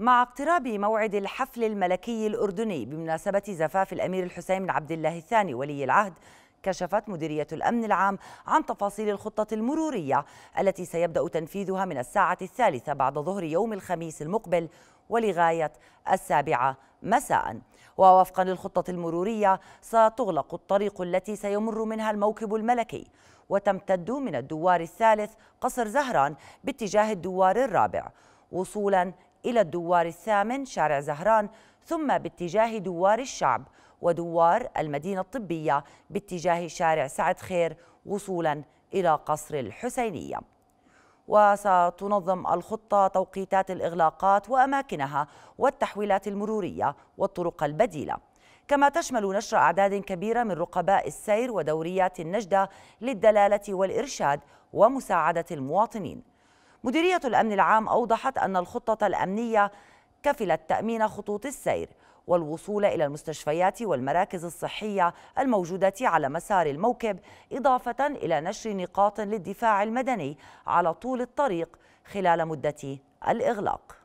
مع اقتراب موعد الحفل الملكي الأردني بمناسبة زفاف الأمير الحسين بن عبد الله الثاني ولي العهد كشفت مديرية الأمن العام عن تفاصيل الخطة المرورية التي سيبدأ تنفيذها من الساعة الثالثة بعد ظهر يوم الخميس المقبل ولغاية السابعة مساء ووفقا للخطة المرورية ستغلق الطريق التي سيمر منها الموكب الملكي وتمتد من الدوار الثالث قصر زهران باتجاه الدوار الرابع وصولا إلى الدوار الثامن شارع زهران ثم باتجاه دوار الشعب ودوار المدينة الطبية باتجاه شارع سعد خير وصولا إلى قصر الحسينية وستنظم الخطة توقيتات الإغلاقات وأماكنها والتحويلات المرورية والطرق البديلة كما تشمل نشر أعداد كبيرة من رقباء السير ودوريات النجدة للدلالة والإرشاد ومساعدة المواطنين مديرية الأمن العام أوضحت أن الخطة الأمنية كفلت تأمين خطوط السير والوصول إلى المستشفيات والمراكز الصحية الموجودة على مسار الموكب إضافة إلى نشر نقاط للدفاع المدني على طول الطريق خلال مدة الإغلاق